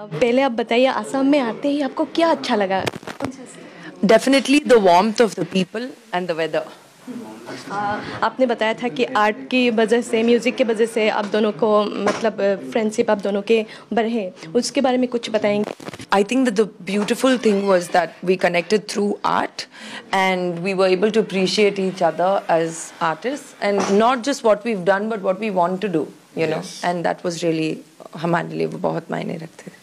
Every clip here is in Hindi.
पहले आप बताइए आसाम में आते ही आपको क्या अच्छा लगा definitely the warmth of the people and the weather आपने बताया था कि आर्ट की वजह से म्यूज़िक की वजह से आप दोनों को मतलब फ्रेंडशिप आप दोनों के बढ़े उसके बारे में कुछ बताएंगे I think the beautiful thing was that we connected through art and we were able to appreciate each other as artist and not just what we done but what we want to do you know and that was really हमारे लिए वो बहुत मायने रखते थे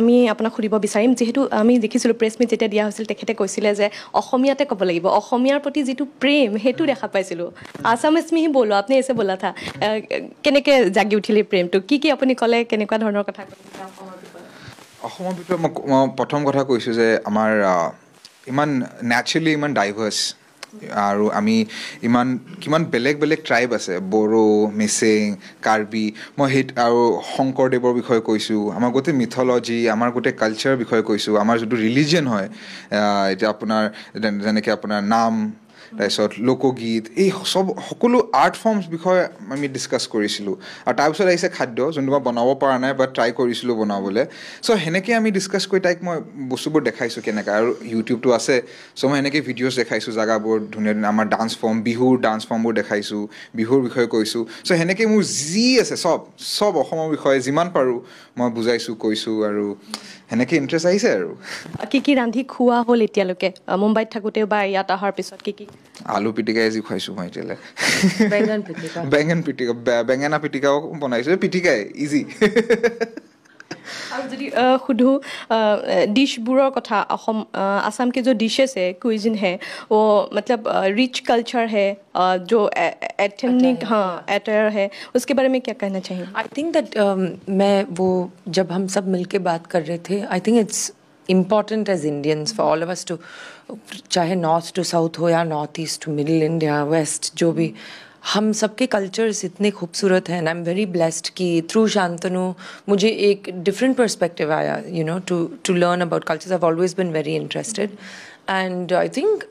আমি আপোনাক সুধিব বিচাৰিম যিহেতু আমি দেখিছিলোঁ প্ৰেছ মিট যেতিয়া দিয়া হৈছিল তেখেতে কৈছিলে যে অসমীয়াতে ক'ব লাগিব অসমীয়াৰ প্ৰতি যিটো প্ৰেম সেইটো দেখা পাইছিলোঁ আছাম এছমিহি বলো আপুনি এছে বলা থা কেনেকৈ জাগি উঠিলে প্ৰেমটো কি কি আপুনি ক'লে কেনেকুৱা ধৰণৰ কথা অসমৰ বিষয়ে মই প্ৰথম কথা কৈছোঁ যে আমাৰ ইমান নেচাৰেলি ইমান ডাইভাৰ্ছ আৰু আমি ইমান কিমান বেলেগ বেলেগ ট্ৰাইব আছে বড়ো মিচিং কাৰ্বি মই সেই আৰু শংকৰদেৱৰ বিষয়ে কৈছোঁ আমাৰ গোটেই মিথলজি আমাৰ গোটেই কালচাৰৰ বিষয়ে কৈছোঁ আমাৰ যোনটো ৰিলিজিয়ন হয় এতিয়া আপোনাৰ যেনেকৈ আপোনাৰ নাম তাৰপিছত লোকগীত এই চব সকলো আৰ্ট ফৰ্মছ বিষয়ে আমি ডিছকাছ কৰিছিলোঁ আৰু তাৰপিছত আহিছে খাদ্য যোনটো মই বনাব পৰা নাই বা ট্ৰাই কৰিছিলোঁ বনাবলৈ চ' সেনেকৈ আমি ডিছকাছ কৰি তাইক মই বস্তুবোৰ দেখাইছোঁ কেনেকৈ আৰু ইউটিউবটো আছে চ' মই সেনেকৈ ভিডিঅ'ছ দেখাইছোঁ জেগাবোৰ ধুনীয়া ধুনীয়া আমাৰ ডান্স ফৰ্ম বিহুৰ ডান্স ফৰ্মবোৰ দেখাইছোঁ বিহুৰ বিষয়ে কৈছোঁ চ' সেনেকৈ মোৰ যি আছে চব চব অসমৰ বিষয়ে যিমান পাৰোঁ মই বুজাইছোঁ কৈছোঁ আৰু সেনেকৈ ইণ্টাৰেষ্ট আহিছে আৰু কি কি ৰান্ধি খোৱা হ'ল এতিয়ালৈকে মুম্বাইত থাকোঁতে বা ইয়াত অহাৰ পিছত কি কি আলু পিটিকা এজি খুৱাইছোঁ মই এতিয়ালৈ বেঙেন পিটিকা বেঙেনা পিটিকাও বনাইছোঁ পিটিকাই ইজি আৰু যদি সোধোঁ ডিছবোৰৰ কথা অসম আছাম কে য' ডিছেছ হে কুইজিন হে অ' মতলব ৰিচ কালচাৰ হে जो एथनिक हाँ एटर है उसके बारे में क्या कहना चाहिए आई थिंक दैट मैं वो जब हम सब मिलके बात कर रहे थे I think it's important as Indians for all of us to चाहे नॉर्थ टू साउथ हो या north east to middle India west जो भी हम सबके कल्चर्स इतने खूबसूरत हैं आई एम वेरी ब्लेस्ड कि थ्रू शांतनु मुझे एक डिफरेंट पर्सपेक्टिव आया you know to to learn about cultures I always been very interested and I think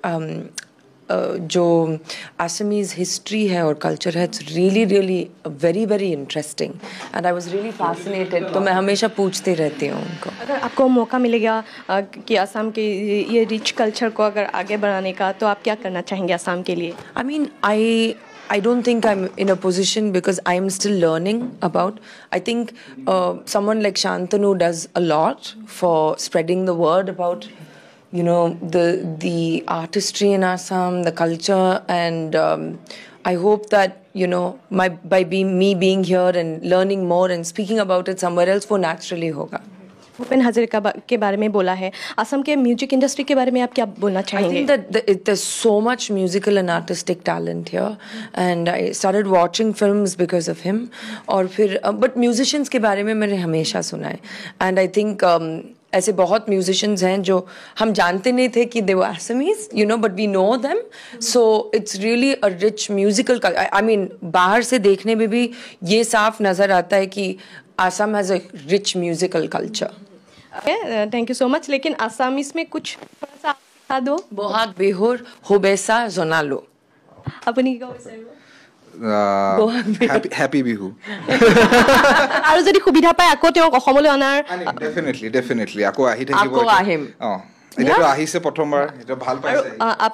जो आसमीज हिस्ट्री है और कल्चर है it's really really very very interesting and I was really fascinated तो मैं हमेशा पूछती रहती हूँ उनको अगर आपको मौका मिलेगा कि आसाम के ये रिच कल्चर को अगर आगे बढ़ाने का तो आप क्या करना चाहेंगे आसाम के लिए I mean I I don't think I'm in a position because I am still learning about. I think uh, someone like Shantanu does a lot for spreading the word about you know the the artistry in Assam, the culture, and um, I hope that you know my by me being here and learning more and speaking about it somewhere else will naturally hoga. Bhupen Hazarika के बारे में बोला है असम के म्यूजिक इंडस्ट्री के बारे में आप क्या बोलना चाहेंगे I think that so much musical and artistic talent here and I started watching films because of him और फिर बट म्यूजिशियंस के बारे में मैंने हमेशा सुना है एंड आई थिंक ऐसे बहुत म्यूजिशियंस हैं जो हम जानते नहीं थे कि दे वो you know but we know them so it's really a rich musical I mean बाहर से देखने में भी ये साफ नज़र आता है कि Assam has a rich musical culture thank you so much लेकिन आसामीज में कुछ दो बोहाग बेहोर होबेसा जोनालो अपनी হেপি বিহু আৰু যদি সুবিধা পায় আকৌ তেওঁক অসমলৈ অনাৰ ডেফিনেটলি ডেফিনেটলি আকৌ আহি থাকিব আহিম অঁ এতিয়াতো আহিছে প্ৰথমবাৰ এতিয়া ভাল পাইছে